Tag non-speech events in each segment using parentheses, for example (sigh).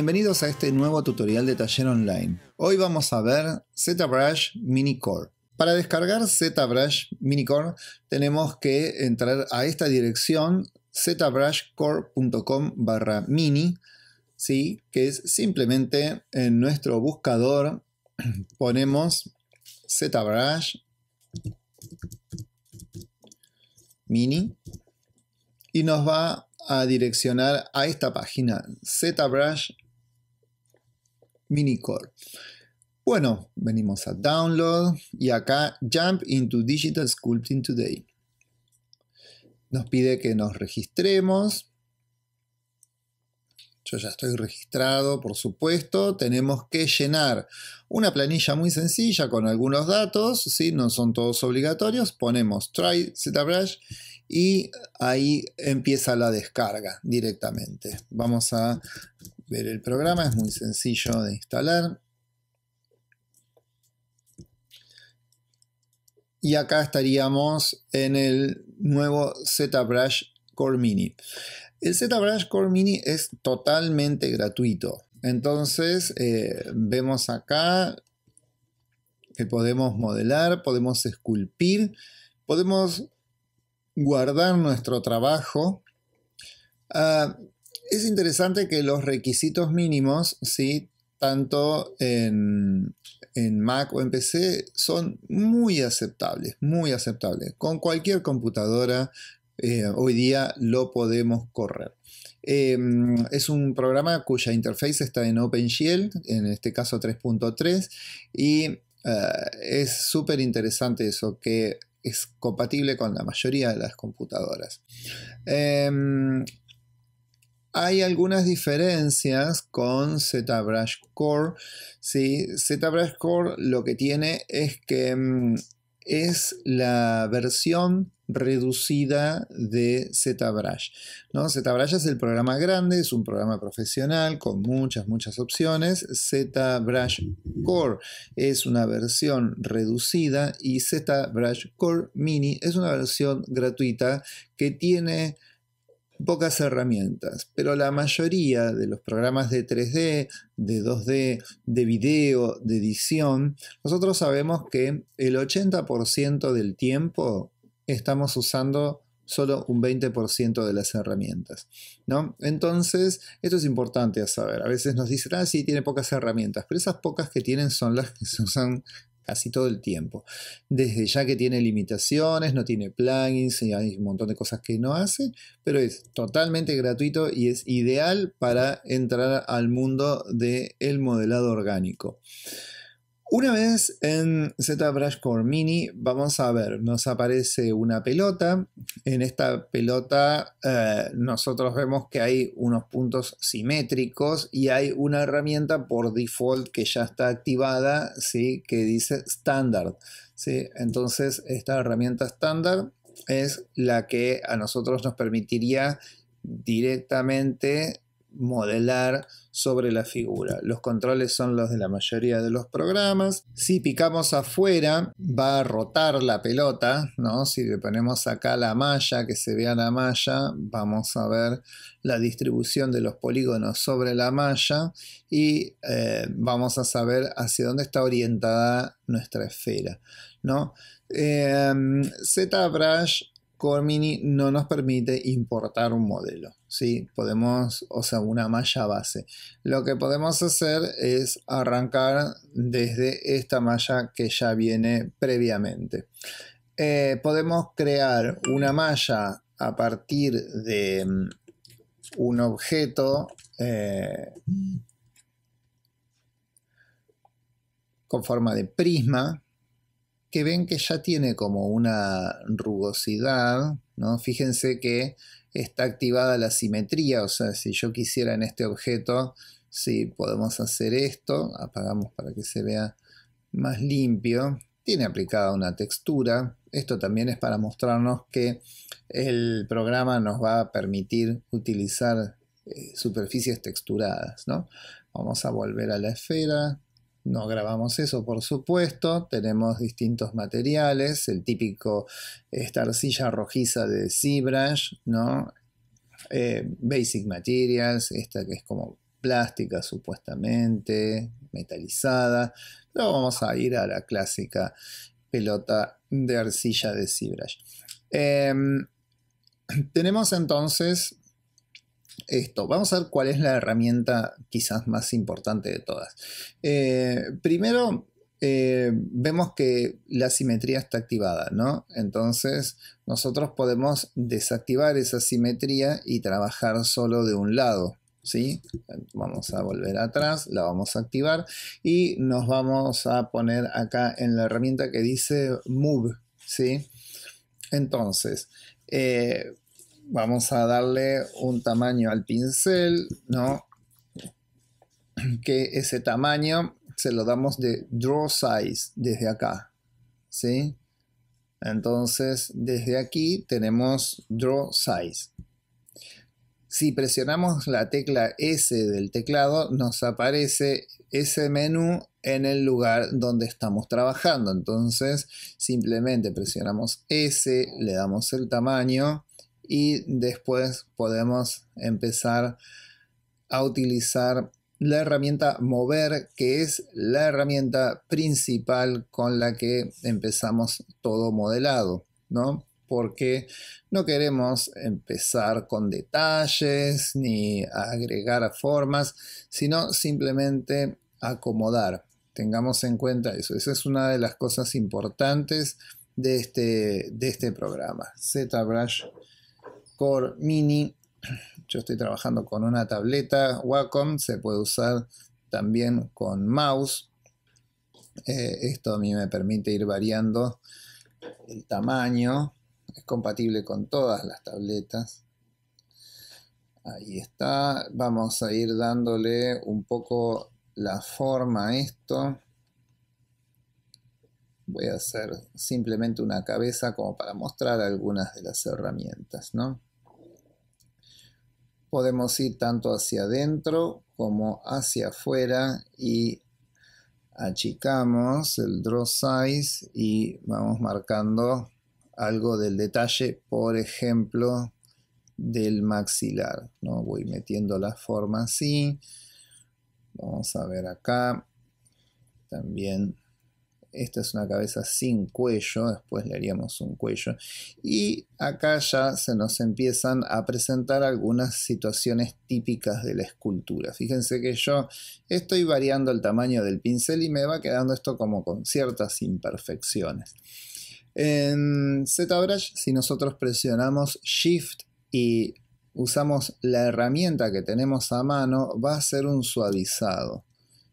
Bienvenidos a este nuevo tutorial de taller online. Hoy vamos a ver ZBrush Mini Core. Para descargar ZBrush Mini Core tenemos que entrar a esta dirección zbrushcore.com barra mini, ¿sí? que es simplemente en nuestro buscador (clears throat) ponemos ZBrush mini y nos va a direccionar a esta página ZBrush Minicore. Bueno, venimos a Download y acá Jump into Digital Sculpting Today. Nos pide que nos registremos. Yo ya estoy registrado, por supuesto. Tenemos que llenar una planilla muy sencilla con algunos datos, si no son todos obligatorios. Ponemos Try ZBrush y ahí empieza la descarga directamente. Vamos a ver el programa, es muy sencillo de instalar. Y acá estaríamos en el nuevo ZBrush Core Mini. El ZBrush Core Mini es totalmente gratuito. Entonces eh, vemos acá que podemos modelar, podemos esculpir, podemos guardar nuestro trabajo. Ah, es interesante que los requisitos mínimos, ¿sí? tanto en, Mac o en PC, son muy aceptables, muy aceptables. Con cualquier computadora eh, hoy día lo podemos correr. Em, es un programa cuya interface está en OpenShield, en este caso 3.3, y eh, es súper interesante eso, que es compatible con la mayoría de las computadoras. Em, hay algunas diferencias con ZBrush Core. ZBrush Core lo que tiene es que mm, es la versión reducida de ZBrush. ¿no? ZBrush es el programa grande, es un programa profesional con muchas, muchas opciones. ZBrush Core es una versión reducida y ZBrush Core Mini es una versión gratuita que tiene pocas herramientas, pero la mayoría de los programas de 3D, de 2D, de video, de edición, nosotros sabemos que el 80% del tiempo estamos usando solo un 20% de las herramientas, ¿no? Entonces, esto es importante a saber. A veces nos dicen, ah, sí, tiene pocas herramientas, pero esas pocas que tienen son las que (laughs) se usan casi todo el tiempo. Desde ya que tiene limitaciones, no tiene plugins y hay un montón de cosas que no hace, pero es totalmente gratuito y es ideal para entrar al mundo del el modelado orgánico. Una vez en ZBrush Core Mini, vamos a ver, nos aparece una pelota. En esta pelota eh, nosotros vemos que hay unos puntos simétricos y hay una herramienta por default que ya está activada, ¿sí? que dice Standard. ¿sí? Entonces, esta herramienta estándar es la que a nosotros nos permitiría directamente modelar sobre la figura. Los controles son los de la mayoría de los programas. Si picamos afuera, va a rotar la pelota, ¿no? Si le ponemos acá la malla, que se vea la malla, vamos a ver la distribución de los polígonos sobre la malla y eh, vamos a saber hacia dónde está orientada nuestra esfera, ¿no? Eh, mm, ZBrush Core Mini no nos permite importar un modelo, ¿sí? Podemos, o sea, una malla base. Lo que podemos hacer es arrancar desde esta malla que ya viene previamente. Eh, podemos crear una malla a partir de mm, un objeto eh, con forma de prisma, que ven que ya tiene como una rugosidad, ¿no? Fíjense que está activada la simetría, o sea, si yo quisiera en este objeto, si sí, podemos hacer esto, apagamos para que se vea más limpio, tiene aplicada una textura, esto también es para mostrarnos que el programa nos va a permitir utilizar eh, superficies texturadas, ¿no? Vamos a volver a la esfera, no grabamos eso, por supuesto. Tenemos distintos materiales, el típico esta arcilla rojiza de ZBrush, ¿no? Eh, basic Materials, esta que es como plástica supuestamente, metalizada. luego vamos a ir a la clásica pelota de arcilla de ZBrush. Em, tenemos entonces esto. Vamos a ver cuál es la herramienta quizás más importante de todas. Eh, primero, eh, vemos que la simetría está activada, ¿no? Entonces, nosotros podemos desactivar esa simetría y trabajar solo de un lado. ¿Sí? Vamos a volver atrás, la vamos a activar y nos vamos a poner acá en la herramienta que dice Move. ¿sí? Entonces, eh, vamos a darle un tamaño al pincel, ¿no? Que ese tamaño se lo damos de draw size desde acá, ¿sí? Entonces, desde aquí tenemos draw size. Si presionamos la tecla S del teclado, nos aparece ese menú en el lugar donde estamos trabajando. Entonces, simplemente presionamos S, le damos el tamaño y después podemos empezar a utilizar la herramienta mover, que es la herramienta principal con la que empezamos todo modelado, ¿no? Porque no queremos empezar con detalles ni agregar formas, sino simplemente acomodar. Tengamos en cuenta eso. Esa es una de las cosas importantes de este, de este programa. ZBrush Core Mini. Yo estoy trabajando con una tableta Wacom, se puede usar también con mouse. Eh, esto a mí me permite ir variando el tamaño. Es compatible con todas las tabletas. Ahí está. Vamos a ir dándole un poco la forma a esto. Voy a hacer simplemente una cabeza como para mostrar algunas de las herramientas, ¿no? podemos ir tanto hacia adentro como hacia afuera y achicamos el draw size y vamos marcando algo del detalle, por ejemplo, del maxilar. ¿no? Voy metiendo la forma así. Vamos a ver acá. También esta es una cabeza sin cuello, después le haríamos un cuello. Y acá ya se nos empiezan a presentar algunas situaciones típicas de la escultura. Fíjense que yo estoy variando el tamaño del pincel y me va quedando esto como con ciertas imperfecciones. En ZBrush, si nosotros presionamos Shift y usamos la herramienta que tenemos a mano, va a ser un suavizado.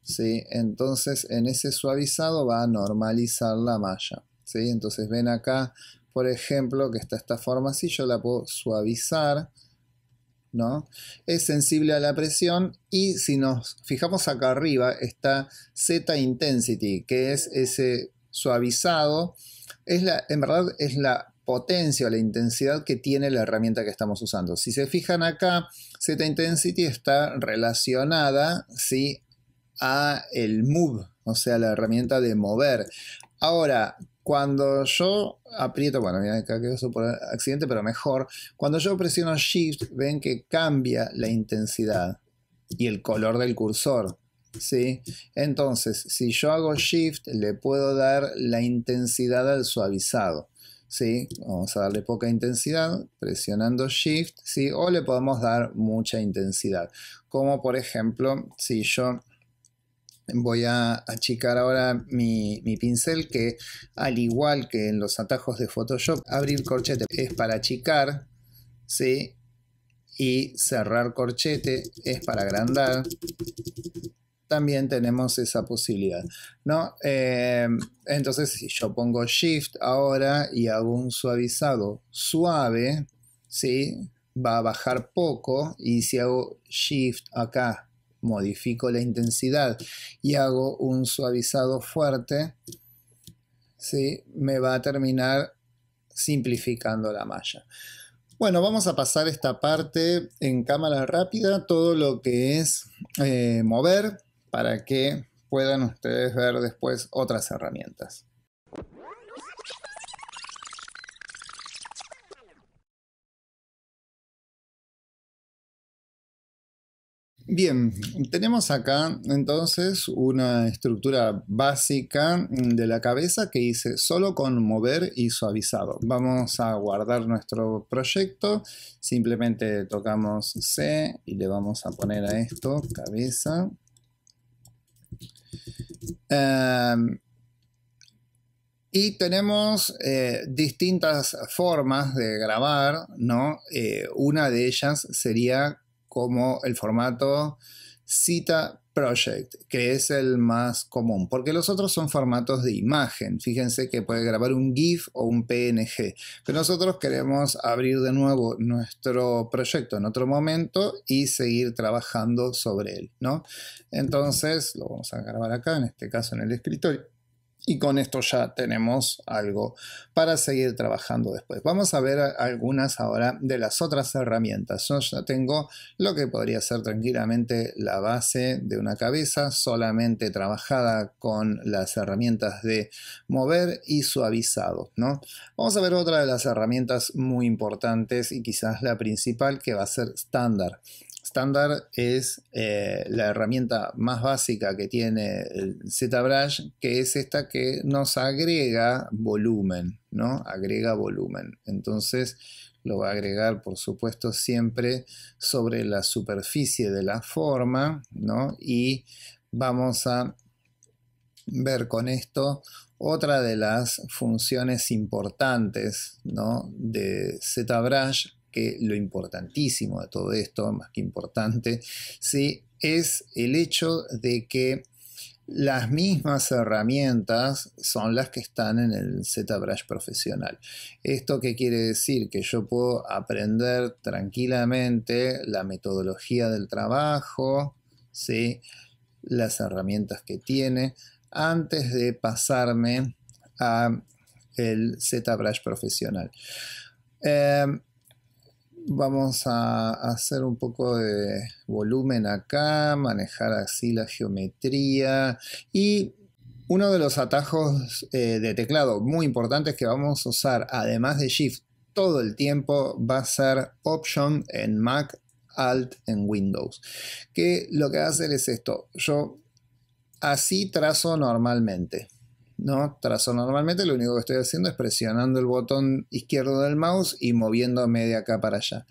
¿sí? Entonces en ese suavizado va a normalizar la malla, ¿sí? Entonces ven acá, por ejemplo, que está esta forma así, yo la puedo suavizar, ¿no? Es sensible a la presión y si nos fijamos acá arriba está Z intensity, que es ese suavizado, es la, en verdad es la potencia o la intensidad que tiene la herramienta que estamos usando. Si se fijan acá, Z intensity está relacionada ¿sí? a el move, o sea, la herramienta de mover. Ahora, cuando yo aprieto, bueno, mira, acá quedó por accidente, pero mejor, cuando yo presiono Shift, ven que cambia la intensidad y el color del cursor. ¿sí? Entonces, si yo hago Shift, le puedo dar la intensidad al suavizado. ¿sí? Vamos a darle poca intensidad presionando Shift, ¿sí? O le podemos dar mucha intensidad. Como por ejemplo, si yo voy a achicar ahora mi, pincel que al igual que en los atajos de Photoshop, abrir corchete es para achicar, ¿sí? Y cerrar corchete es para agrandar. También tenemos esa posibilidad, ¿no? Em, entonces, si yo pongo Shift ahora y hago un suavizado suave, ¿sí? Va a bajar poco y si hago Shift acá modifico la intensidad y hago un suavizado fuerte, ¿sí? me va a terminar simplificando la malla. Bueno, vamos a pasar esta parte en cámara rápida, todo lo que es eh, mover para que puedan ustedes ver después otras herramientas. Bien, tenemos acá entonces una estructura básica mm, de la cabeza que hice solo con mover y suavizado. Vamos a guardar nuestro proyecto, simplemente tocamos C y le vamos a poner a esto cabeza. Em, y tenemos eh, distintas formas de grabar, ¿no? Eh, una de ellas sería como el formato Cita Project, que es el más común, porque los otros son formatos de imagen. Fíjense que puede grabar un GIF o un PNG, pero nosotros queremos abrir de nuevo nuestro proyecto en otro momento y seguir trabajando sobre él, ¿no? Entonces lo vamos a grabar acá, en este caso en el escritorio y con esto ya tenemos algo para seguir trabajando después. Vamos a ver algunas ahora de las otras herramientas. Yo ya tengo lo que podría ser tranquilamente la base de una cabeza solamente trabajada con las herramientas de mover y suavizado. ¿no? Vamos a ver otra de las herramientas muy importantes y quizás la principal que va a ser estándar estándar es eh, la herramienta más básica que tiene el ZBrush, que es esta que nos agrega volumen, ¿no? Agrega volumen. Entonces lo va a agregar, por supuesto, siempre sobre la superficie de la forma, ¿no? Y vamos a ver con esto otra de las funciones importantes ¿no? de ZBrush lo importantísimo de todo esto, más que importante, sí, es el hecho de que las mismas herramientas son las que están en el ZBrush profesional. ¿Esto qué quiere decir? Que yo puedo aprender tranquilamente la metodología del trabajo, ¿sí? las herramientas que tiene, antes de pasarme a el ZBrush profesional. Em, Vamos a hacer un poco de volumen acá, manejar así la geometría y uno de los atajos eh, de teclado muy importantes que vamos a usar, además de Shift, todo el tiempo va a ser Option en Mac, Alt en Windows. Que lo que va a hacer es esto. Yo así trazo normalmente. ¿no? Trazo normalmente, lo único que estoy haciendo es presionando el botón izquierdo del mouse y moviendo media acá para allá.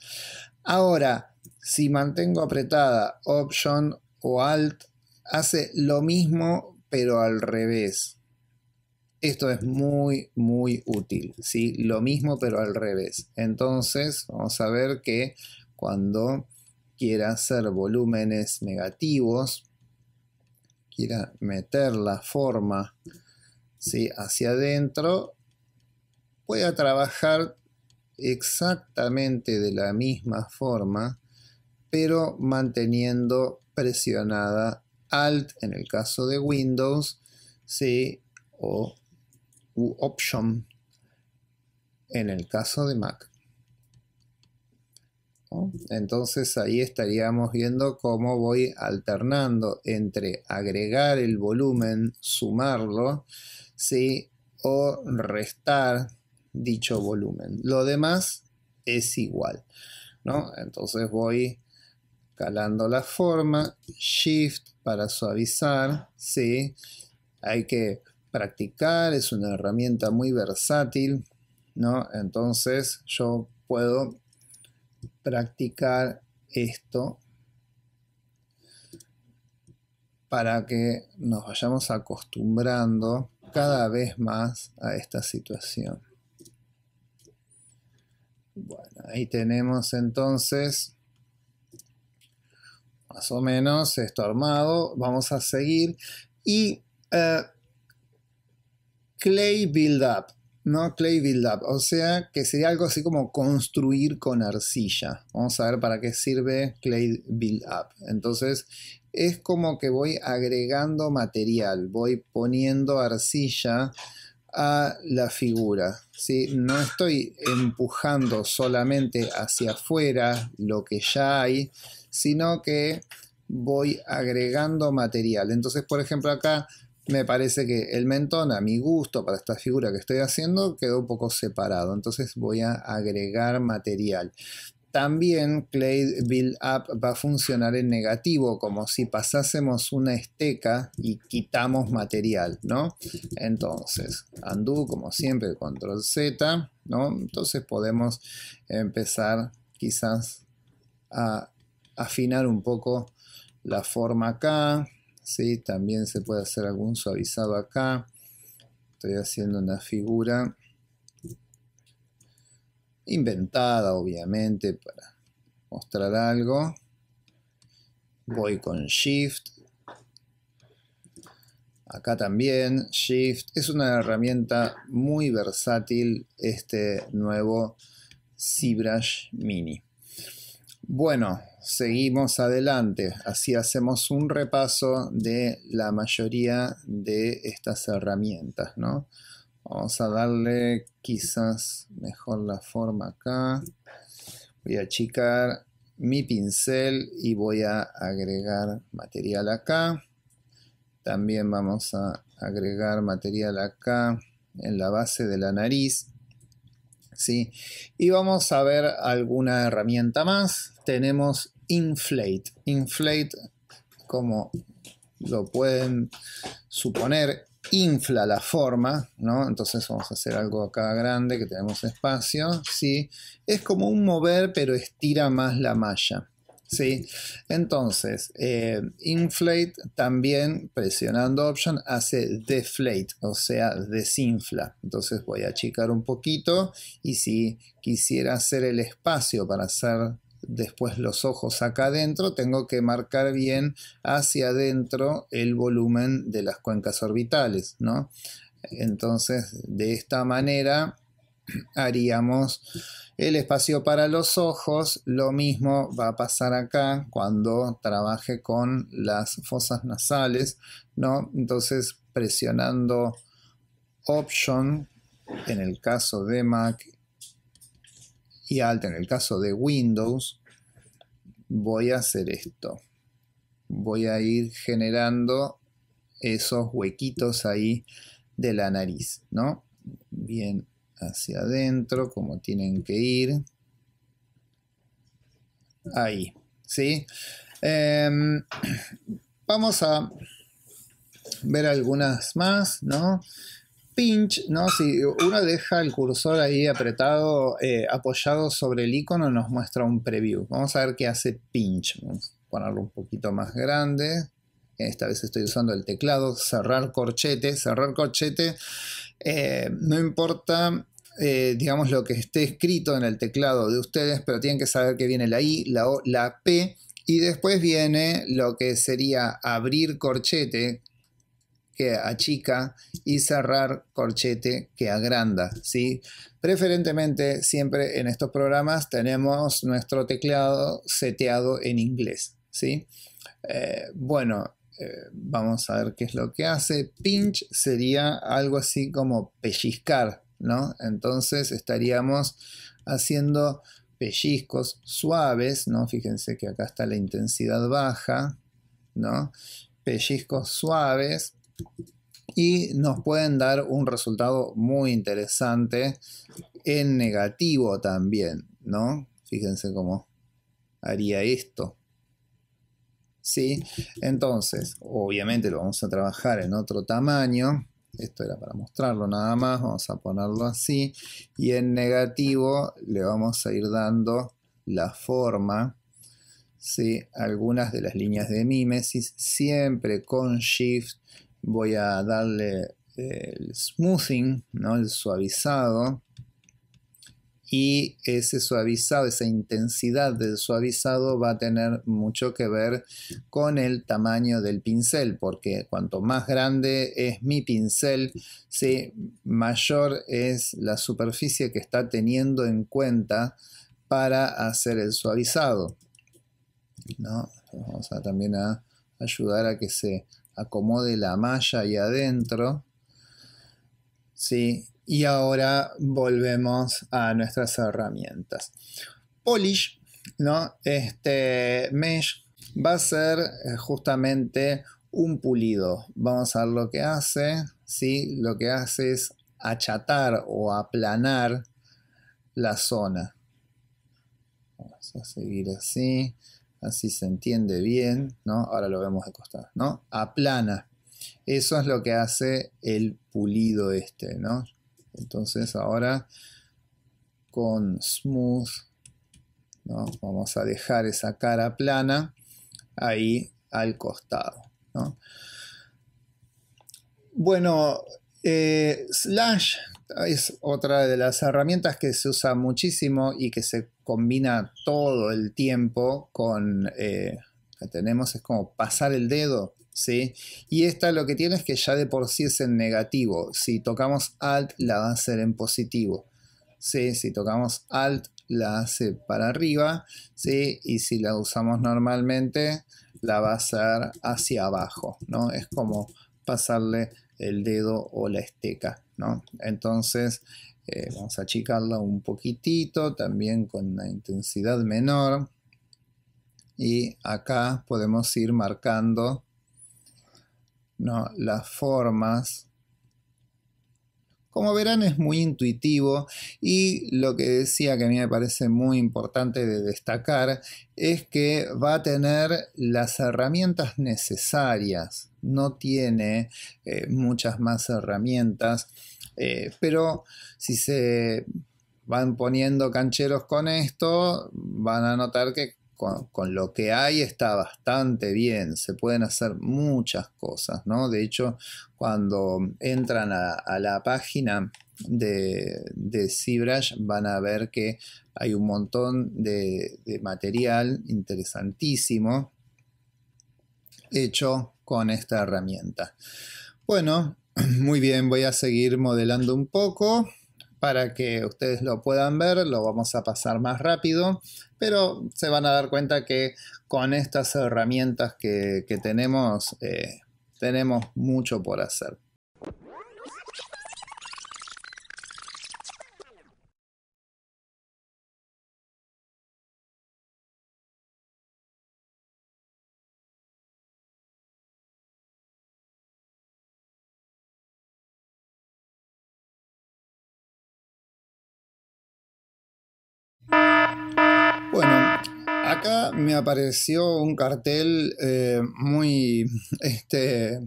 Ahora, si mantengo apretada Option o Alt, hace lo mismo pero al revés. Esto es muy, muy útil, ¿sí? Lo mismo pero al revés. Entonces, vamos a ver que cuando quiera hacer volúmenes negativos, quiera meter la forma hacia adentro pueda trabajar exactamente de la misma forma, pero manteniendo presionada Alt en el caso de Windows, o Option en el caso de Mac. Entonces ahí estaríamos viendo cómo voy alternando entre agregar el volumen, sumarlo, ¿sí? o restar dicho volumen. Lo demás es igual. ¿no? Entonces voy calando la forma, shift para suavizar, ¿sí? hay que practicar, es una herramienta muy versátil, ¿no? entonces yo puedo practicar esto para que nos vayamos acostumbrando cada vez más a esta situación. Bueno, ahí tenemos entonces más o menos esto armado. Vamos a seguir. Y eh, Clay Build Up. No clay build up, o sea que sería algo así como construir con arcilla. Vamos a ver para qué sirve clay build up. Entonces es como que voy agregando material, voy poniendo arcilla a la figura. ¿sí? No estoy empujando solamente hacia afuera lo que ya hay, sino que voy agregando material. Entonces, por ejemplo, acá me parece que el mentón, a mi gusto, para esta figura que estoy haciendo, quedó un poco separado. Entonces voy a agregar material. También Clay Build Up va a funcionar en negativo, como si pasásemos una esteca y quitamos material, ¿no? Entonces, ando, como siempre, control Z, ¿no? Entonces podemos empezar quizás a afinar un poco la forma acá, ¿sí? También se puede hacer algún suavizado acá. Estoy haciendo una figura inventada, obviamente, para mostrar algo. Voy con Shift. Acá también Shift. Es una herramienta muy versátil este nuevo ZBrush Mini. Bueno, seguimos adelante. Así hacemos un repaso de la mayoría de estas herramientas, ¿no? Vamos a darle quizás mejor la forma acá. Voy a achicar mi pincel y voy a agregar material acá. También vamos a agregar material acá en la base de la nariz. ¿sí? Y vamos a ver alguna herramienta más. Tenemos inflate. Inflate, como lo pueden suponer, infla la forma, ¿no? Entonces vamos a hacer algo acá grande que tenemos espacio, ¿sí? Es como un mover, pero estira más la malla, ¿sí? Entonces, eh, inflate también, presionando option, hace deflate, o sea, desinfla. Entonces voy a achicar un poquito y si quisiera hacer el espacio para hacer después los ojos acá adentro, tengo que marcar bien hacia adentro el volumen de las cuencas orbitales, ¿no? Entonces, de esta manera (clears throat) haríamos el espacio para los ojos, lo mismo va a pasar acá cuando trabaje con las fosas nasales, ¿no? Entonces, presionando Option, en el caso de Mac y Alt. En el caso de Windows, voy a hacer esto. Voy a ir generando esos huequitos ahí de la nariz, ¿no? Bien hacia adentro, como tienen que ir. Ahí, ¿sí? Em, vamos a ver algunas más, ¿no? pinch, ¿no? Si uno deja el cursor ahí apretado, eh, apoyado sobre el icono, nos muestra un preview. Vamos a ver qué hace pinch. Vamos a ponerlo un poquito más grande. Esta vez estoy usando el teclado. Cerrar corchete. Cerrar corchete. Eh, no importa eh, digamos, lo que esté escrito en el teclado de ustedes, pero tienen que saber que viene la I, la O, la P, y después viene lo que sería abrir corchete, que achica y cerrar corchete que agranda, ¿sí? Preferentemente siempre en estos programas tenemos nuestro teclado seteado en inglés, ¿sí? Eh, bueno, eh, vamos a ver qué es lo que hace. Pinch sería algo así como pellizcar, ¿no? Entonces estaríamos haciendo pellizcos suaves, ¿no? Fíjense que acá está la intensidad baja, ¿no? Pellizcos suaves y nos pueden dar un resultado muy interesante en negativo también, ¿no? Fíjense cómo haría esto. Sí, entonces, obviamente lo vamos a trabajar en otro tamaño. Esto era para mostrarlo nada más, vamos a ponerlo así. Y en negativo le vamos a ir dando la forma, ¿sí? algunas de las líneas de mimesis, siempre con shift voy a darle eh, el smoothing, ¿no? el suavizado. Y ese suavizado, esa intensidad del suavizado va a tener mucho que ver con el tamaño del pincel, porque cuanto más grande es mi pincel, se mayor es la superficie que está teniendo en cuenta para hacer el suavizado. Vamos a también a ayudar a que se acomode la malla ahí adentro. ¿sí? Y ahora volvemos a nuestras herramientas. Polish, ¿no? Este mesh va a ser eh, justamente un pulido. Vamos a ver lo que hace, ¿sí? Lo que hace es achatar o aplanar la zona. Vamos a seguir así así se entiende bien, ¿no? Ahora lo vemos de costado, ¿no? plana. Eso es lo que hace el pulido este, ¿no? Entonces ahora con smooth, ¿no? Vamos a dejar esa cara plana ahí al costado, ¿no? Bueno, eh, Slash es otra de las herramientas que se usa muchísimo y que se combina todo el tiempo con... Eh, que tenemos es como pasar el dedo, ¿sí? Y esta lo que tiene es que ya de por sí es en negativo. Si tocamos Alt, la va a hacer en positivo. ¿sí? Si tocamos Alt, la hace para arriba, ¿sí? Y si la usamos normalmente, la va a hacer hacia abajo, ¿no? Es como pasarle el dedo o la esteca, ¿no? Entonces, eh, vamos a achicarla un poquitito, también con una intensidad menor. Y acá podemos ir marcando las formas. Como verán es muy intuitivo y lo que decía que a mí me parece muy importante de destacar es que va a tener las herramientas necesarias, no tiene eh, muchas más herramientas eh, pero si se van poniendo cancheros con esto, van a notar que con, lo que hay está bastante bien, se pueden hacer muchas cosas, ¿no? De hecho, cuando entran a, la página de, de van a ver que hay un montón de, de material interesantísimo hecho con esta herramienta. Bueno, (clears throat) Muy bien, voy a seguir modelando un poco para que ustedes lo puedan ver, lo vamos a pasar más rápido, pero se van a dar cuenta que con estas herramientas que, tenemos, eh, tenemos mucho por hacer. me apareció un cartel eh, muy este,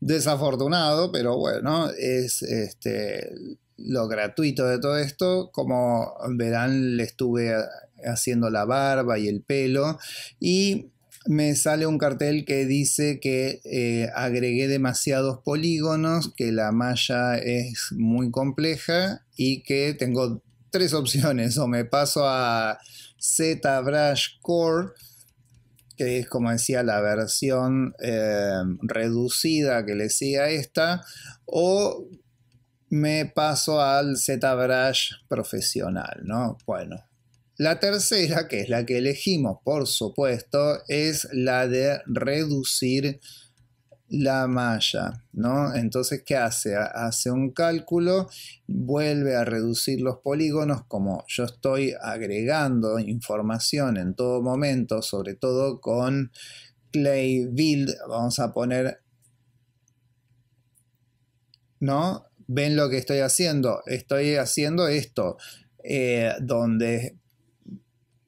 desafortunado, pero bueno, es este, lo gratuito de todo esto. Como verán, le estuve haciendo la barba y el pelo y me sale un cartel que dice que eh, agregué demasiados polígonos, que la malla es muy compleja y que tengo tres opciones, o me paso a ZBrush Core, que es como decía la versión eh, reducida que le sigue a esta, o me paso al ZBrush profesional, ¿no? Bueno, la tercera, que es la que elegimos, por supuesto, es la de reducir la malla, ¿no? Entonces, ¿qué hace? Hace un cálculo, vuelve a reducir los polígonos, como yo estoy agregando información en todo momento, sobre todo con clay build, vamos a poner, ¿no? ¿Ven lo que estoy haciendo? Estoy haciendo esto, eh, donde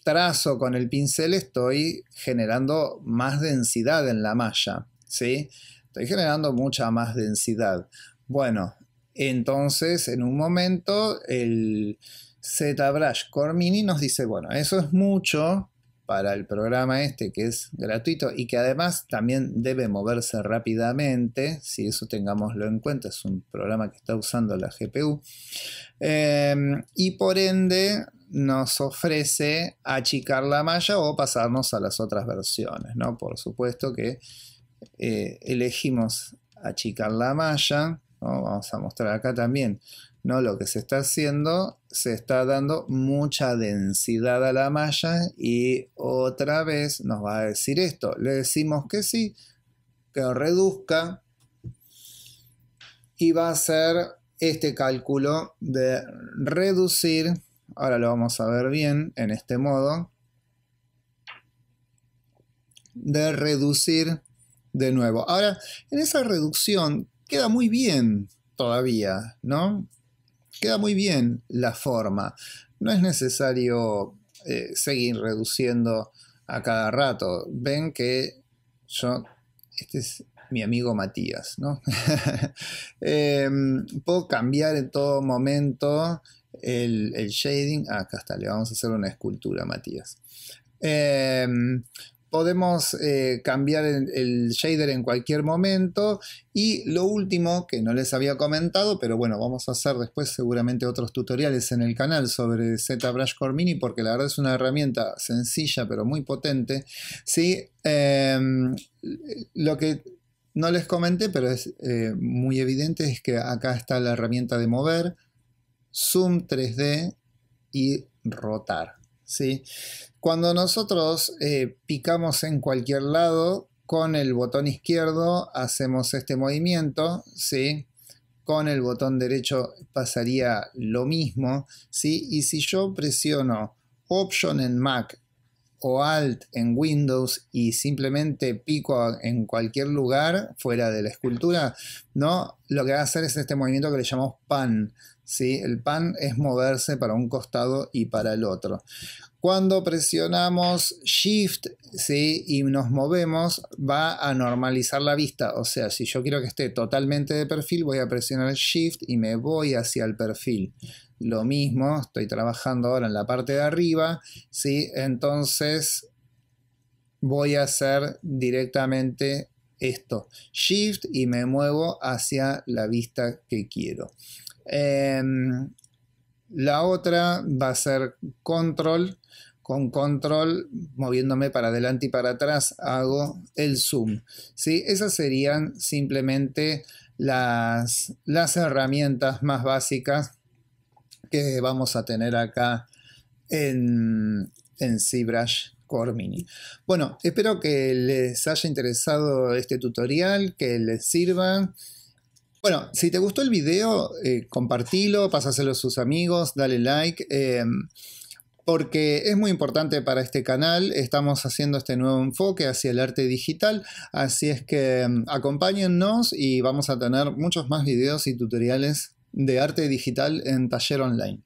trazo con el pincel estoy generando más densidad en la malla, ¿sí? estoy generando mucha más densidad. Bueno, entonces en un momento el ZBrush Core Mini nos dice, bueno, eso es mucho para el programa este que es gratuito y que además también debe moverse rápidamente, si eso tengámoslo en cuenta, es un programa que está usando la GPU, em, y por ende nos ofrece achicar la malla o pasarnos a las otras versiones, ¿no? Por supuesto que eh, elegimos achicar la malla, vamos a mostrar acá también, ¿no? lo que se está haciendo, se está dando mucha densidad a la malla y otra vez nos va a decir esto, le decimos que sí, que reduzca y va a hacer este cálculo de reducir, ahora lo vamos a ver bien en este modo, de reducir de nuevo. Ahora, en esa reducción queda muy bien todavía, ¿no? Queda muy bien la forma. No es necesario eh, seguir reduciendo a cada rato. Ven que yo, este es mi amigo Matías, ¿no? (laughs) Em, puedo cambiar en todo momento el, shading. Ah, acá está, le vamos a hacer una escultura Matías. Em, podemos eh, cambiar el, shader en cualquier momento. Y lo último, que no les había comentado, pero bueno, vamos a hacer después seguramente otros tutoriales en el canal sobre ZBrush Core Mini, porque la verdad es una herramienta sencilla pero muy potente. Sí, em, lo que no les comenté, pero es eh, muy evidente, es que acá está la herramienta de mover, zoom 3D y rotar. ¿sí? Cuando nosotros eh, picamos en cualquier lado, con el botón izquierdo hacemos este movimiento, ¿sí? Con el botón derecho pasaría lo mismo, ¿sí? Y si yo presiono Option en Mac o Alt en Windows y simplemente pico en cualquier lugar fuera de la escultura, ¿no? Lo que va a hacer es este movimiento que le llamamos pan, ¿sí? El pan es moverse para un costado y para el otro. Cuando presionamos Shift y nos movemos, va a normalizar la vista. O sea, si yo quiero que esté totalmente de perfil, voy a presionar Shift y me voy hacia el perfil. Lo mismo, estoy trabajando ahora en la parte de arriba, ¿sí? entonces voy a hacer directamente esto, Shift y me muevo hacia la vista que quiero. Em, la otra va a ser control. Con control, moviéndome para adelante y para atrás, hago el zoom. ¿sí? Esas serían simplemente las, las herramientas más básicas que vamos a tener acá en, en ZBrush Core Mini. Bueno, espero que les haya interesado este tutorial, que les sirva bueno, si te gustó el video, eh, compartilo, pásaselo a sus amigos, dale like. Em, porque es muy importante para este canal, estamos haciendo este nuevo enfoque hacia el arte digital, así es que em, acompáñennos y vamos a tener muchos más videos y tutoriales de arte digital en taller online.